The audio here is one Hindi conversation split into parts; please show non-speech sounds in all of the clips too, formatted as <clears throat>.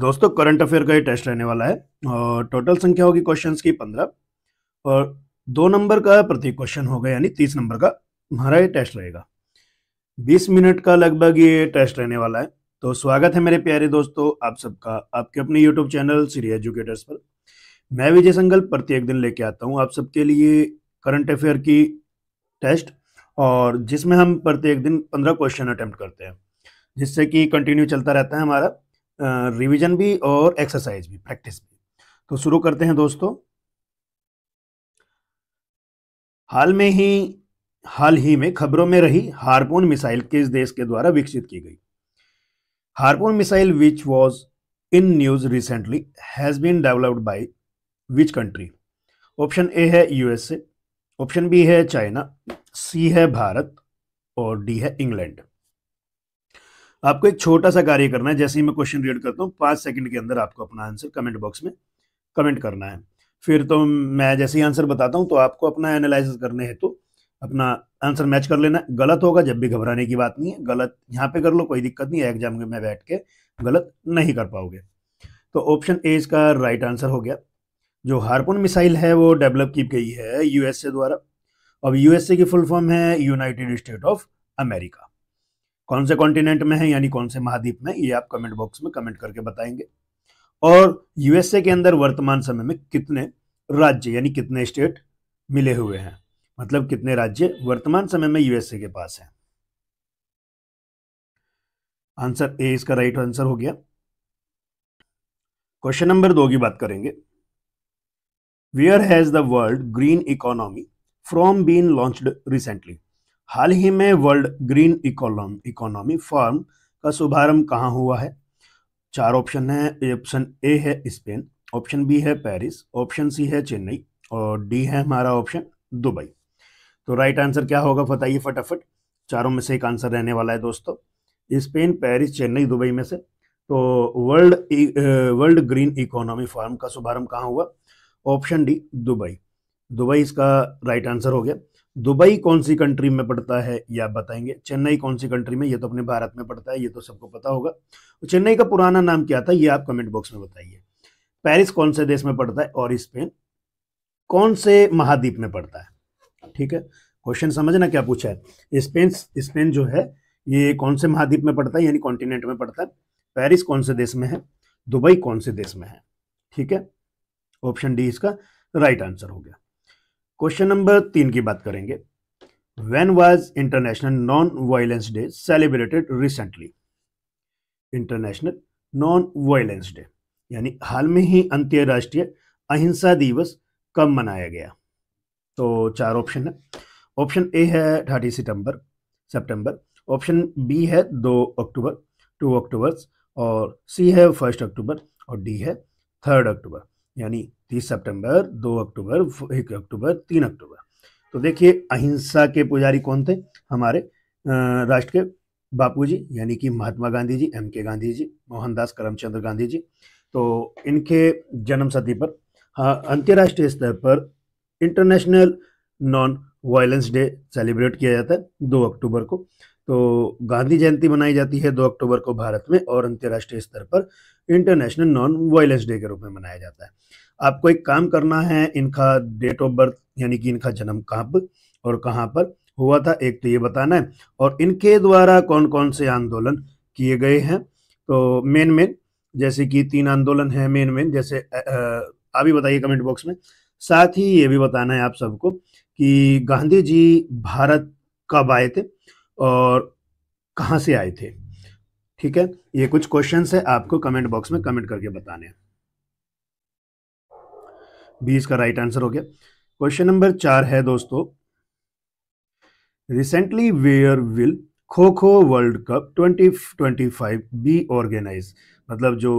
दोस्तों करंट अफेयर का ही टेस्ट रहने वाला है और टोटल संख्या होगी क्वेश्चंस की पंद्रह और दो नंबर का प्रत्येक क्वेश्चन होगा यानी तीस नंबर का हमारा ये टेस्ट रहेगा बीस मिनट का लगभग ये टेस्ट रहने वाला है तो स्वागत है मेरे प्यारे दोस्तों आप सबका आपके अपने यूट्यूब चैनल सीरी एजुकेटर्स पर मैं विजय संगल प्रत्येक दिन लेके आता हूँ आप सबके लिए करंट अफेयर की टेस्ट और जिसमें हम प्रत्येक दिन पंद्रह क्वेश्चन अटैम्प्ट करते हैं जिससे कि कंटिन्यू चलता रहता है हमारा रिवीजन भी और एक्सरसाइज भी प्रैक्टिस भी तो शुरू करते हैं दोस्तों हाल में ही हाल ही में खबरों में रही हार्पोन मिसाइल किस देश के द्वारा विकसित की गई Harpoon missile which was in news recently has been developed by which country option A है यूएसए ऑप्शन बी है चाइना सी है भारत और डी है इंग्लैंड आपको एक छोटा सा कार्य करना है जैसे ही मैं क्वेश्चन रीड करता हूँ पाँच सेकंड के अंदर आपको अपना आंसर कमेंट बॉक्स में कमेंट करना है फिर तो मैं जैसे ही आंसर बताता हूँ तो आपको अपना एनालिसिस करने हेतु तो अपना आंसर मैच कर लेना गलत होगा जब भी घबराने की बात नहीं है गलत यहाँ पे कर लो कोई दिक्कत नहीं है एग्जाम में बैठ के गलत नहीं कर पाओगे तो ऑप्शन ए इसका राइट आंसर हो गया जो हार्पुन मिसाइल है वो डेवलप की गई है यूएसए द्वारा अब यूएसए की फुल फॉर्म है यूनाइटेड स्टेट ऑफ अमेरिका कौन से कॉन्टिनेंट में है यानी कौन से महाद्वीप में ये आप कमेंट बॉक्स में कमेंट करके बताएंगे और यूएसए के अंदर वर्तमान समय में कितने राज्य यानी कितने स्टेट मिले हुए हैं मतलब कितने राज्य वर्तमान समय में यूएसए के पास हैं आंसर ए इसका राइट आंसर हो गया क्वेश्चन नंबर दो की बात करेंगे where has the world green economy from been launched recently हाल ही में वर्ल्ड ग्रीन इकोनॉमी फॉर्म का शुभारंभ कहाँ हुआ है चार ऑप्शन है ऑप्शन ए है स्पेन ऑप्शन बी है पेरिस ऑप्शन सी है चेन्नई और डी है हमारा ऑप्शन दुबई तो राइट आंसर क्या होगा बताइए फटाफट चारों में से एक आंसर रहने वाला है दोस्तों स्पेन पेरिस चेन्नई दुबई में से तो world world green economy form का शुभारंभ कहाँ हुआ ऑप्शन डी दुबई दुबई इसका राइट आंसर हो गया दुबई कौन सी कंट्री में पड़ता है ये आप बताएंगे चेन्नई कौन सी कंट्री में ये तो अपने भारत में पड़ता है ये तो सबको पता होगा तो चेन्नई का पुराना नाम क्या था ये आप कमेंट बॉक्स में बताइए पेरिस कौन से देश में पड़ता है और स्पेन कौन से महाद्वीप में पड़ता है ठीक है क्वेश्चन समझना क्या पूछा है स्पेन स्पेन जो है ये कौन से महाद्वीप में पड़ता है यानी कॉन्टिनेंट में पड़ता है पेरिस कौन से देश में है दुबई कौन से देश में है ठीक है ऑप्शन डी इसका राइट आंसर हो गया क्वेश्चन नंबर तीन की बात करेंगे when was international non violence day celebrated recently international non violence day यानी हाल में ही अंतर्राष्ट्रीय अहिंसा दिवस कब मनाया गया तो चार ऑप्शन है ऑप्शन ए है थर्टी सितंबर सितंबर ऑप्शन बी है दो अक्टूबर टू अक्टूबर और सी है फर्स्ट अक्टूबर और डी है थर्ड अक्टूबर यानी तीस सितंबर दो अक्टूबर एक अक्टूबर तीन अक्टूबर तो देखिए अहिंसा के पुजारी कौन थे हमारे राष्ट्र के बापू जी यानी कि महात्मा गांधी जी एम के गांधी जी मोहनदास करमचंद गांधी जी तो इनके जन्म सदी पर हाँ, अंतर्राष्ट्रीय स्तर पर international non violence day celebrate किया जाता है दो अक्टूबर को तो गांधी जयंती मनाई जाती है दो अक्टूबर को भारत में और अंतर्राष्ट्रीय स्तर पर इंटरनेशनल नॉन वायलेंस डे के रूप में मनाया जाता है आपको एक काम करना है इनका डेट ऑफ बर्थ यानी कि इनका जन्म कब और कहाँ पर हुआ था एक तो ये बताना है और इनके द्वारा कौन कौन से आंदोलन किए गए हैं तो मेन मेन जैसे कि तीन आंदोलन है मेन मेन जैसे आप भी बताइए कमेंट बॉक्स में साथ ही ये भी बताना है आप सबको कि गांधी जी भारत कब आए थे और कहाँ से आए थे ठीक है ये कुछ क्वेश्चंस है आपको कमेंट बॉक्स में कमेंट करके बताने हैं बी इसका राइट आंसर हो गया क्वेश्चन नंबर चार है दोस्तों रिसेंटली वेयर विल खो खो वर्ल्ड कप 2025 बी ऑर्गेनाइज मतलब जो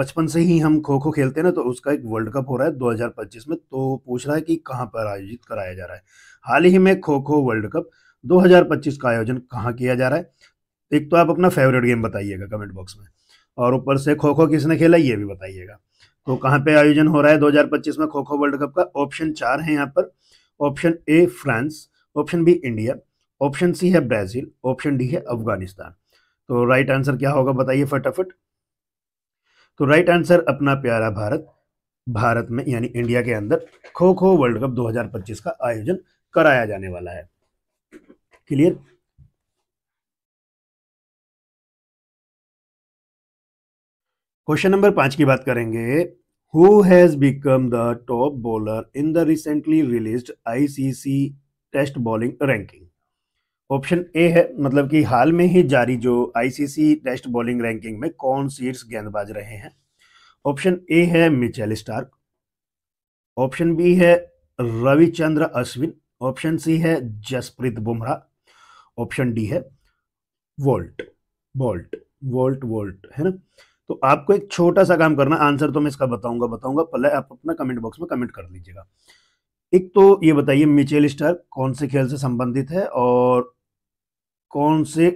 बचपन से ही हम खो खो खेलते हैं ना तो उसका एक वर्ल्ड कप हो रहा है 2025 में तो पूछ रहा है कि कहाँ पर आयोजित कराया जा रहा है हाल ही में खो खो वर्ल्ड कप 2025 का आयोजन कहाँ किया जा रहा है एक तो आप अपना फेवरेट गेम बताइएगा कमेंट बॉक्स में और ऊपर से खो खो किसने खेला ये भी बताइएगा तो कहाँ पे आयोजन हो रहा है 2025 में खो खो वर्ल्ड कप का ऑप्शन चार है यहाँ पर option A France option B India option C है ब्राजील ऑप्शन डी है अफगानिस्तान तो राइट आंसर क्या होगा बताइए फटाफट तो राइट आंसर अपना प्यारा भारत भारत में यानी इंडिया के अंदर खो खो वर्ल्ड कप 2025 का आयोजन कराया जाने वाला है क्लियर क्वेश्चन नंबर पांच की बात करेंगे who has become the top bowler in the recently release ICC test bowling ranking option A है मतलब कि हाल में ही जारी जो आईसीसी टेस्ट बॉलिंग रैंकिंग में कौन सीट्स गेंदबाज रहे हैं ऑप्शन ए है मिचेल स्टार्क ऑप्शन बी है रविचंद्र अश्विन ऑप्शन सी है जसप्रीत बुमराह ऑप्शन डी है वोल्ट वोल्ट वोल्ट वोल्ट है ना तो आपको एक छोटा सा काम करना आंसर तो मैं इसका बताऊंगा बताऊंगा पहले आप अपना कमेंट बॉक्स में कमेंट कर लीजिएगा एक तो ये बताइए मिचेल स्टार कौन से खेल से संबंधित है और कौन से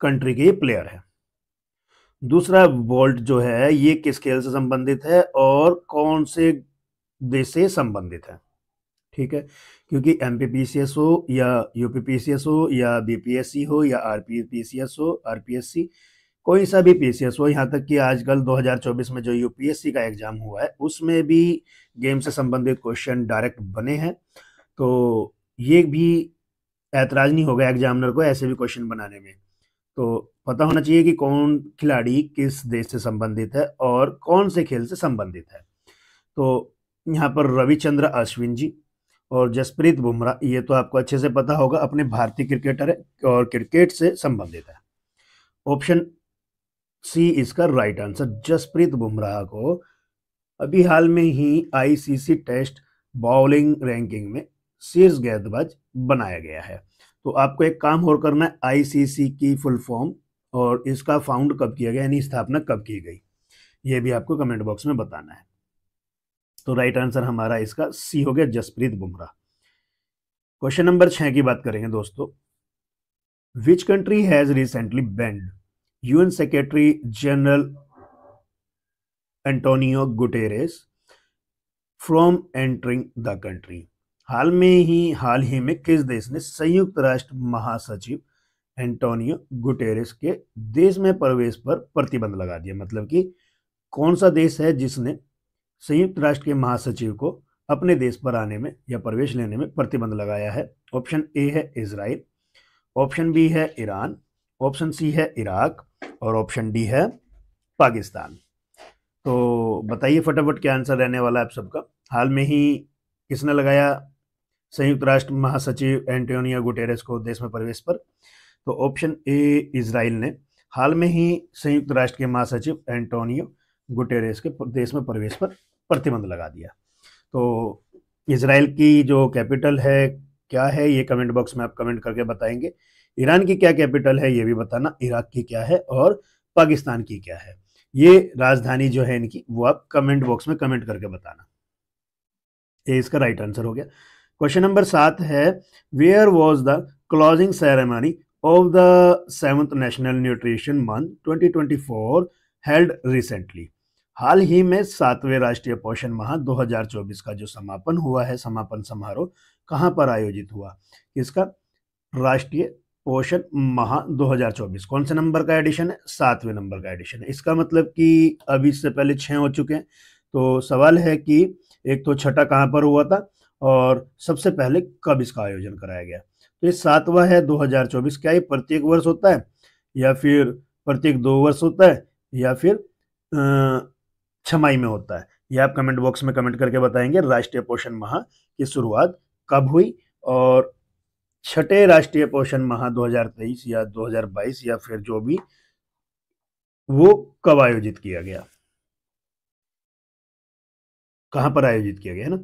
कंट्री के ये प्लेयर है दूसरा वोल्ट जो है ये किस खेल से संबंधित है और कौन से देश से संबंधित है ठीक है क्योंकि एम हो या यूपीपीसीएस हो या बीपीएससी हो या आरपीपीसीएस हो आर कोई सा भी पी हो यहाँ तक कि आजकल 2024 में जो यूपीएससी का एग्जाम हुआ है उसमें भी गेम से संबंधित क्वेश्चन डायरेक्ट बने हैं तो ये भी ऐतराज नहीं होगा एग्जामिनर को ऐसे भी क्वेश्चन बनाने में तो पता होना चाहिए कि कौन खिलाड़ी किस देश से संबंधित है और कौन से खेल से संबंधित है तो यहाँ पर रविचंद्र अश्विन जी और जसप्रीत बुमराह ये तो आपको अच्छे से पता होगा अपने भारतीय क्रिकेटर है और क्रिकेट से संबंधित है ऑप्शन सी इसका राइट आंसर जसप्रीत बुमराह को अभी हाल में ही आईसीसी टेस्ट बॉलिंग रैंकिंग में शीर्ष गेंदबाज बनाया गया है तो आपको एक काम और करना है आईसीसी की फुल फॉर्म और इसका फाउंड कब किया गया यानी स्थापना कब की गई ये भी आपको कमेंट बॉक्स में बताना है तो राइट आंसर हमारा इसका सी हो गया जसप्रीत बुमराह क्वेश्चन नंबर छह की बात करेंगे दोस्तों which country has recently banned UN secretary general Antonio Guterres from entering the country हाल में ही हाल ही में किस देश ने संयुक्त राष्ट्र महासचिव एंटोनियो गुटेरेस के देश में प्रवेश पर प्रतिबंध लगा दिया मतलब कि कौन सा देश है जिसने संयुक्त राष्ट्र के महासचिव को अपने देश पर आने में या प्रवेश लेने में प्रतिबंध लगाया है ऑप्शन ए है इसराइल ऑप्शन बी है ईरान ऑप्शन सी है इराक और ऑप्शन डी है पाकिस्तान तो बताइए फटाफट क्या आंसर रहने वाला है आप सबका हाल में ही किसने लगाया संयुक्त राष्ट्र महासचिव एंटोनियो गुटेरेस को देश में प्रवेश पर तो ऑप्शन ए इसराइल ने हाल में ही संयुक्त राष्ट्र के महासचिव एंटोनियो गुटेरेस के देश में प्रवेश पर प्रतिबंध लगा दिया तो इसराइल की जो कैपिटल है क्या है ये कमेंट बॉक्स में आप कमेंट करके बताएंगे ईरान की क्या कैपिटल है ये भी बताना इराक की क्या है और पाकिस्तान की क्या है ये राजधानी जो है इनकी वो आप कमेंट बॉक्स में कमेंट करके बताना ये इसका राइट आंसर हो गया क्वेश्चन नंबर सात है where was the closing ceremony of the seventh national nutrition month 2024 held recently हाल ही में सातवें राष्ट्रीय पोषण माह 2024 का जो समापन हुआ है समापन समारोह कहाँ पर आयोजित हुआ इसका राष्ट्रीय क्वेश्चन महा 2024 कौन से नंबर का एडिशन है सातवें नंबर का एडिशन है इसका मतलब कि अभी इससे पहले छः हो चुके हैं तो सवाल है कि एक तो छठा कहाँ पर हुआ था और सबसे पहले कब इसका आयोजन कराया गया तो ये सातवा है 2024 क्या ये प्रत्येक वर्ष होता है या फिर प्रत्येक दो वर्ष होता है या फिर छमाई में होता है यह आप कमेंट बॉक्स में कमेंट करके बताएंगे राष्ट्रीय पोषण माह की शुरुआत कब हुई और छठे राष्ट्रीय पोषण माह 2023 या 2022 या फिर जो भी वो कब आयोजित किया गया कहां पर आयोजित किया गया है ना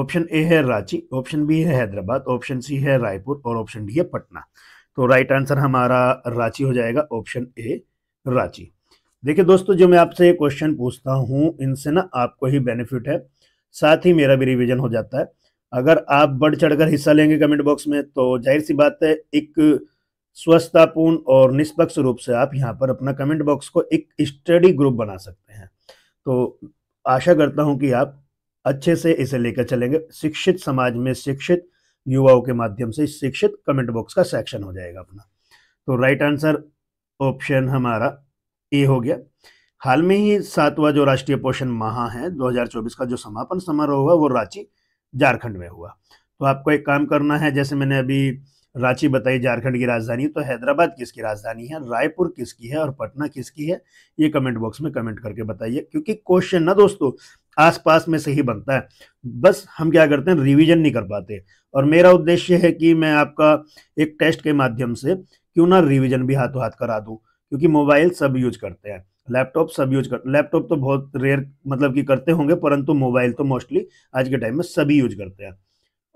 ऑप्शन ए है रांची ऑप्शन बी है हैदराबाद ऑप्शन सी है रायपुर और ऑप्शन डी है पटना तो राइट आंसर हमारा रांची हो जाएगा ऑप्शन ए रांची देखिए दोस्तों जो मैं आपसे क्वेश्चन पूछता हूं इनसे ना आपको ही बेनिफिट है साथ ही मेरा भी रिविजन हो जाता है अगर आप बढ़ चढ़कर हिस्सा लेंगे कमेंट बॉक्स में तो जाहिर सी बात है एक स्वस्थतापूर्ण और निष्पक्ष रूप से आप यहाँ पर अपना कमेंट बॉक्स को एक स्टडी ग्रुप बना सकते हैं तो आशा करता हूँ कि आप अच्छे से इसे लेकर चलेंगे शिक्षित समाज में शिक्षित युवाओं के माध्यम से शिक्षित कमेंट बॉक्स का सेक्शन हो जाएगा अपना तो राइट आंसर ऑप्शन हमारा ए हो गया हाल में ही सातवां जो राष्ट्रीय पोषण माह है 2024 का जो समापन समारोह हुआ वो रांची झारखंड में हुआ तो आपको एक काम करना है जैसे मैंने अभी रांची बताई झारखंड की राजधानी तो हैदराबाद किसकी राजधानी है रायपुर किसकी है और पटना किसकी है ये कमेंट बॉक्स में कमेंट करके बताइए क्योंकि क्वेश्चन ना दोस्तों आसपास में सही बनता है बस हम क्या करते हैं रिवीजन नहीं कर पाते और मेरा उद्देश्य है कि मैं आपका एक टेस्ट के माध्यम से क्यों ना रिवीजन भी हाथों हाथ करा दूँ क्योंकि मोबाइल सब यूज करते हैं लैपटॉप सब यूज कर लैपटॉप तो बहुत रेयर मतलब कि करते होंगे परंतु मोबाइल तो मोस्टली आज के टाइम में सभी यूज करते हैं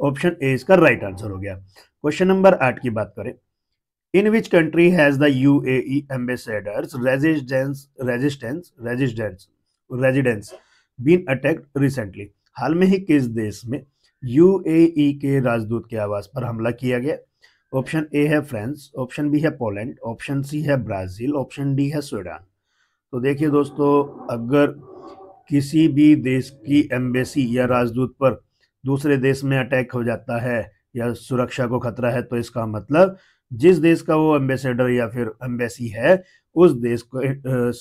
ऑप्शन ए इसका राइट आंसर हो गया क्वेश्चन नंबर आठ की बात करें in which country has the U A ambassador's residence resistance residence residence been attacked recently हाल में ही किस देश में ए e के राजदूत के आवास पर हमला किया गया ऑप्शन ए है फ्रांस ऑप्शन बी है पोलैंड ऑप्शन सी है ब्राजील ऑप्शन डी है स्वीडन तो देखिए दोस्तों अगर किसी भी देश की एम्बेसी या राजदूत पर दूसरे देश में अटैक हो जाता है या सुरक्षा को खतरा है तो इसका मतलब जिस देश का वो एम्बेसडर या फिर एम्बेसी है उस देश को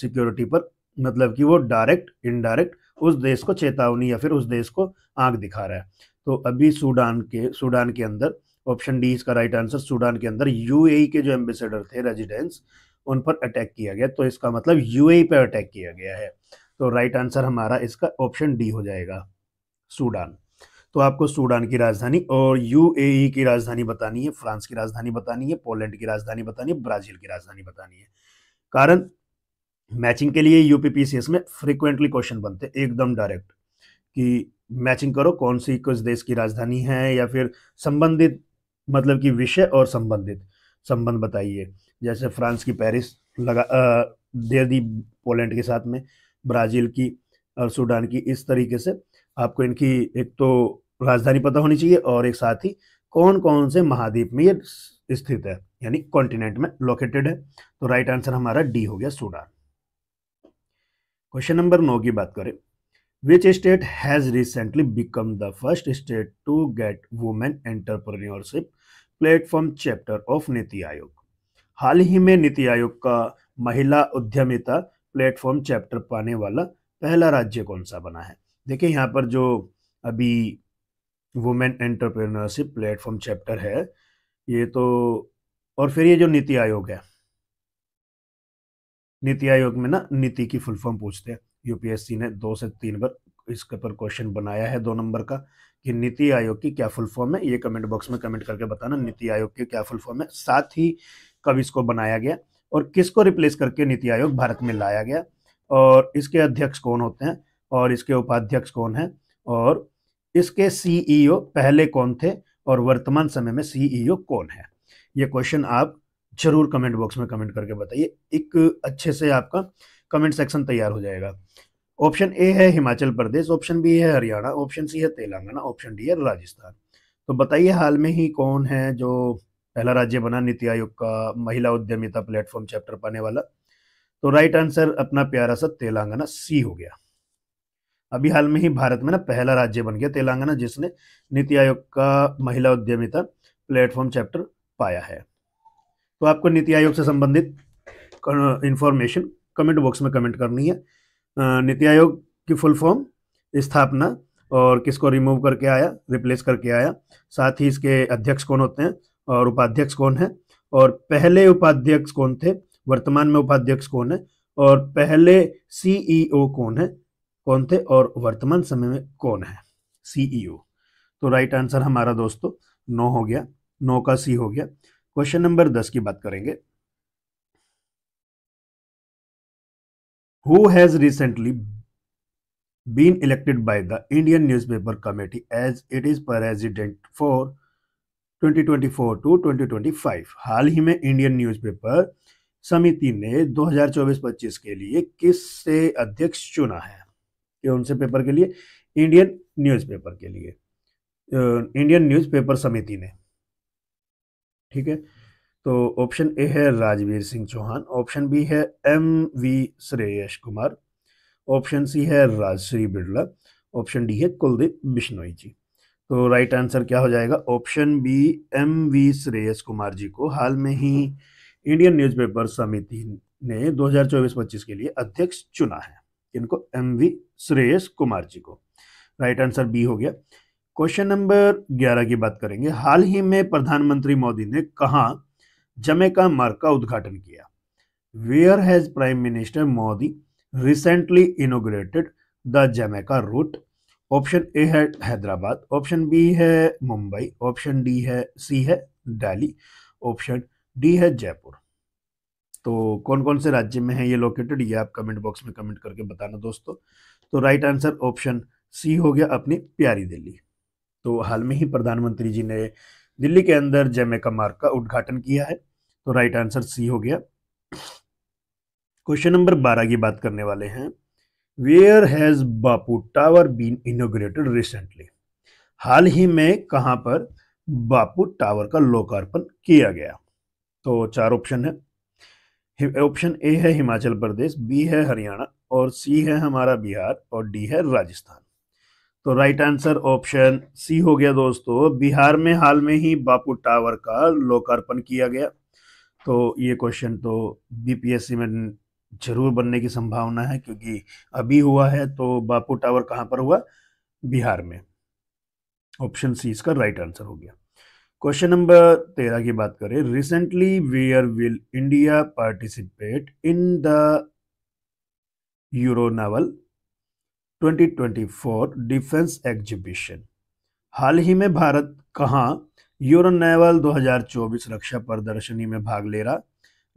सिक्योरिटी पर मतलब कि वो डायरेक्ट इनडायरेक्ट उस देश को चेतावनी या फिर उस देश को आंख दिखा रहा है तो अभी सूडान के सूडान के अंदर ऑप्शन डी इसका राइट आंसर सूडान के अंदर यूएई e के जो एम्बेसडर थे रेजिडेंस उन पर अटैक किया गया तो इसका मतलब यूएई पर अटैक किया गया है तो राइट आंसर हमारा इसका ऑप्शन डी हो जाएगा सूडान तो आपको सूडान की राजधानी और यूएई e की राजधानी बतानी है फ्रांस की राजधानी बतानी है पोलैंड की राजधानी बतानी है ब्राज़ील की राजधानी बतानी है कारण मैचिंग के लिए यूपीपीसीएस में फ्रीक्वेंटली क्वेश्चन बनते हैं एकदम डायरेक्ट कि मैचिंग करो कौन सी किस देश की राजधानी है या फिर संबंधित मतलब कि विषय और संबंधित संबंध बताइए जैसे फ्रांस की पेरिस लगा दे दी पोलैंड के साथ में ब्राज़ील की और सूडान की इस तरीके से आपको इनकी एक तो राजधानी पता होनी चाहिए और एक साथ ही कौन कौन से महाद्वीप में ये स्थित है यानी कॉन्टिनेंट में लोकेटेड है तो राइट आंसर हमारा डी हो गया सूडान क्वेश्चन नंबर नौ की बात करें which state has recently become the first state to get women entrepreneurship platform chapter of NITI Aayog हाल ही में नीति आयोग का महिला उद्यमिता प्लेटफॉर्म चैप्टर पाने वाला पहला राज्य कौन सा बना है देखिए यहाँ पर जो अभी वुमेन एंटरप्रेन्योरशिप प्लेटफॉर्म चैप्टर है ये तो और फिर ये जो नीति आयोग है नीति आयोग में ना नीति की फुल फॉर्म पूछते हैं यूपीएससी ने दो से तीन बार इसके ऊपर क्वेश्चन बनाया है दो नंबर का कि नीति आयोग की क्या फुल फॉर्म है ये कमेंट बॉक्स में कमेंट करके बताना नीति आयोग की क्या फुल फॉर्म है साथ ही कब इसको बनाया गया और किसको रिप्लेस करके नीति आयोग भारत में लाया गया और इसके अध्यक्ष कौन होते हैं और इसके उपाध्यक्ष कौन है और इसके सीईओ e पहले कौन थे और वर्तमान समय में सीईओ e कौन है ये क्वेश्चन आप जरूर कमेंट बॉक्स में कमेंट करके बताइए एक अच्छे से आपका कमेंट सेक्शन तैयार हो जाएगा ऑप्शन ए है हिमाचल प्रदेश ऑप्शन बी है हरियाणा ऑप्शन सी है तेलंगाना ऑप्शन डी है राजस्थान तो बताइए हाल में ही कौन है जो पहला राज्य बना नीति आयोग का महिला उद्यमिता प्लेटफॉर्म चैप्टर पाने वाला तो राइट आंसर अपना प्यारा सा तेलंगाना सी हो गया अभी हाल में ही भारत में ना पहला राज्य बन गया तेलंगाना जिसने नीति आयोग का महिला उद्यमिता प्लेटफॉर्म चैप्टर पाया है तो आपको नीति आयोग से संबंधित इंफॉर्मेशन कमेंट बॉक्स में कमेंट करनी है नीति आयोग की फुल फॉर्म स्थापना और किसको रिमूव करके आया रिप्लेस करके आया साथ ही इसके अध्यक्ष कौन होते हैं और उपाध्यक्ष कौन है और पहले उपाध्यक्ष कौन थे वर्तमान में उपाध्यक्ष कौन है और पहले सीईओ e कौन है कौन थे और वर्तमान समय में कौन है सीईओ e तो राइट आंसर हमारा दोस्तों नो हो गया नो का सी हो गया क्वेश्चन नंबर दस की बात करेंगे who has recently been elected by the Indian Newspaper Committee as it is president for 2024 to 2025 हाल ही में इंडियन न्यूज़पेपर समिति ने 2024-25 के लिए किस से अध्यक्ष चुना है कौन से पेपर के लिए इंडियन न्यूज़पेपर के लिए इंडियन न्यूज़पेपर समिति ने ठीक है तो ऑप्शन ए है राजवीर सिंह चौहान ऑप्शन बी है M V Shreyas Kumar option C है राजश्री बिरला ऑप्शन डी है कुलदीप बिश्नोई जी तो राइट आंसर क्या हो जाएगा option B M V Shreyas Kumar ji को हाल में ही इंडियन न्यूज़पेपर समिति ने 2024-25 के लिए अध्यक्ष चुना है इनको एम वी श्रेयस कुमार जी को राइट आंसर बी हो गया क्वेश्चन नंबर 11 की बात करेंगे हाल ही में प्रधानमंत्री मोदी ने कहा का मार्ग का उद्घाटन किया where has prime minister Modi recently inaugurated the Jamaica route option A है हैदराबाद ऑप्शन बी है मुंबई ऑप्शन डी है सी है दिल्ली ऑप्शन डी है जयपुर तो कौन कौन से राज्य में है ये लोकेटेड ये आप कमेंट बॉक्स में कमेंट करके बताना दोस्तों तो राइट आंसर ऑप्शन सी हो गया अपनी प्यारी दिल्ली तो हाल में ही प्रधानमंत्री जी ने दिल्ली के अंदर का मार्ग का उद्घाटन किया है तो राइट आंसर सी हो गया क्वेश्चन नंबर बारह की बात करने वाले हैं where has Bapu tower been inaugurated recently हाल ही में कहां पर बापू टावर का लोकार्पण किया गया तो चार ऑप्शन है ऑप्शन ए है हिमाचल प्रदेश बी है हरियाणा और सी है हमारा बिहार और डी है राजस्थान तो राइट आंसर ऑप्शन सी हो गया दोस्तों बिहार में हाल में ही बापू टावर का लोकार्पण किया गया तो ये क्वेश्चन तो बीपीएससी में जरूर बनने की संभावना है क्योंकि अभी हुआ है तो बापू टावर कहाँ पर हुआ बिहार में ऑप्शन सी इसका राइट आंसर हो गया क्वेश्चन नंबर तेरह की बात करें recently where will India participate in the Euro naval 2024 defence exhibition हाल ही में भारत कहाँ यूरन नेवल 2024 रक्षा प्रदर्शनी में भाग ले रहा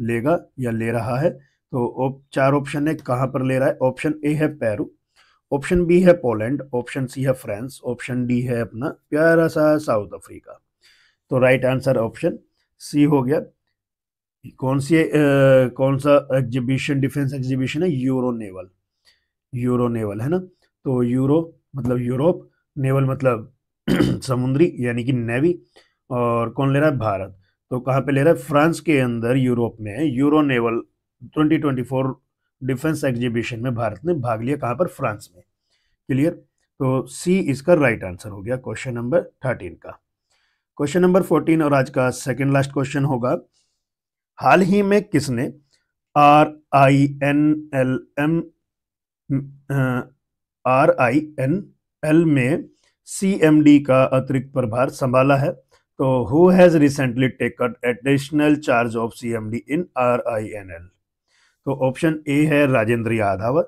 लेगा या ले रहा है तो चार ऑप्शन है कहाँ पर ले रहा है ऑप्शन ए है पेरू ऑप्शन बी है पोलैंड ऑप्शन सी है फ्रांस ऑप्शन डी है अपना प्यारा सा साउथ अफ्रीका तो राइट आंसर ऑप्शन सी हो गया कौन सी आ, कौन सा एग्जीबिशन डिफेंस एग्जीबिशन है यूरो नेवल यूरो नेवल है ना तो यूरो मतलब यूरोप नेवल मतलब <clears throat> समुद्री यानी कि नेवी और कौन ले रहा है भारत तो कहाँ पे ले रहा है फ्रांस के अंदर यूरोप में यूरो नेवल 2024 डिफेंस एग्जीबिशन में भारत ने भाग लिया कहाँ पर फ्रांस में क्लियर तो सी इसका राइट आंसर हो गया क्वेश्चन नंबर थर्टीन का क्वेश्चन नंबर फोर्टीन और आज का सेकेंड लास्ट क्वेश्चन होगा हाल ही में किसने R I N L M R I N L में सी एम डी का अतिरिक्त प्रभार संभाला है तो has additional charge of C M D in R I N L तो ऑप्शन ए है राजेंद्र यादव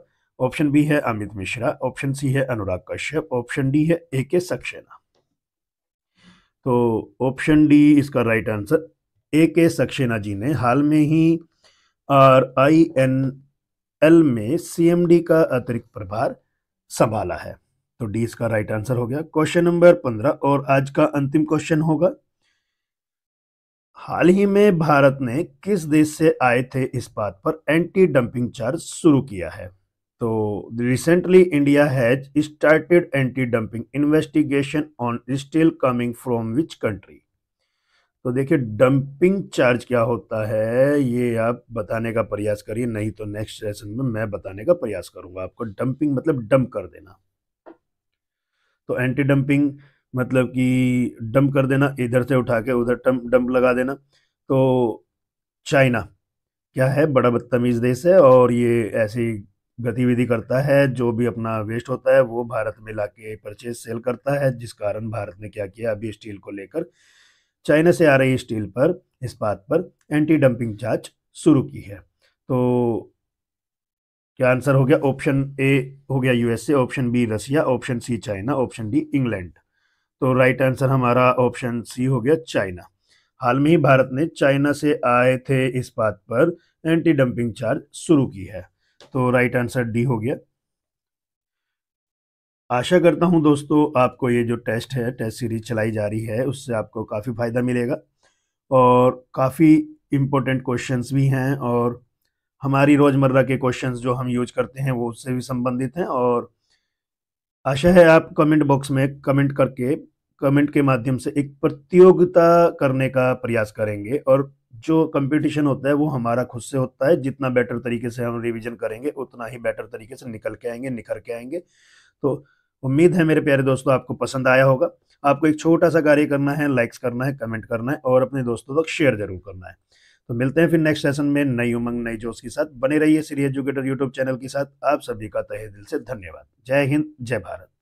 ऑप्शन बी है अमित मिश्रा ऑप्शन सी है अनुराग कश्यप ऑप्शन डी है ए के सक्सेना तो ऑप्शन डी इसका right answer A K Saxena ji ने हाल में ही आर आई एन एल में सीएमडी का अतिरिक्त प्रभार संभाला है तो डी इसका राइट आंसर हो गया क्वेश्चन नंबर पंद्रह और आज का अंतिम क्वेश्चन होगा हाल ही में भारत ने किस देश से आए थे इस बात पर एंटी डंपिंग चार्ज शुरू किया है तो recently India has started anti dumping investigation on steel coming from which country तो देखिए डंपिंग चार्ज क्या होता है ये आप बताने का प्रयास करिए नहीं तो नेक्स्ट सेशन में मैं बताने का प्रयास करूंगा आपको डंपिंग मतलब डंप कर देना तो एंटी डंपिंग मतलब कि डंप कर देना इधर से उठा के उधर डंप लगा देना तो चाइना क्या है बड़ा बदतमीज़ देश है और ये ऐसी गतिविधि करता है जो भी अपना वेस्ट होता है वो भारत में ला के परचेज सेल करता है जिस कारण भारत ने क्या किया अभी स्टील को लेकर चाइना से आ रही स्टील पर इस बात पर एंटी डंपिंग जांच शुरू की है तो क्या आंसर हो गया ऑप्शन ए हो गया USA option B Russia option C China option D England तो राइट आंसर हमारा ऑप्शन सी हो गया चाइना हाल में ही भारत ने चाइना से आए थे इस बात पर एंटी डंपिंग चार्ज शुरू की है तो राइट आंसर डी हो गया आशा करता हूं दोस्तों आपको ये जो टेस्ट है टेस्ट सीरीज चलाई जा रही है उससे आपको काफ़ी फ़ायदा मिलेगा और काफ़ी इम्पोर्टेंट क्वेश्चंस भी हैं और हमारी रोज़मर्रा के क्वेश्चंस जो हम यूज करते हैं वो उससे भी संबंधित हैं और आशा है आप कमेंट बॉक्स में कमेंट करके कमेंट के माध्यम से एक प्रतियोगिता करने का प्रयास करेंगे और जो कंपटीशन होता है वो हमारा खुद से होता है जितना बेटर तरीके से हम रिवीजन करेंगे उतना ही बेटर तरीके से निकल के आएंगे निखर के आएंगे तो उम्मीद है मेरे प्यारे दोस्तों आपको पसंद आया होगा आपको एक छोटा सा कार्य करना है लाइक्स करना है कमेंट करना है और अपने दोस्तों तक शेयर जरूर करना है तो मिलते हैं फिर नेक्स्ट सेशन में नई उमंग नई जोश के साथ बने रहिए श्री एजुकेटर यूट्यूब चैनल के साथ आप सभी का तहे दिल से धन्यवाद जय हिंद जय भारत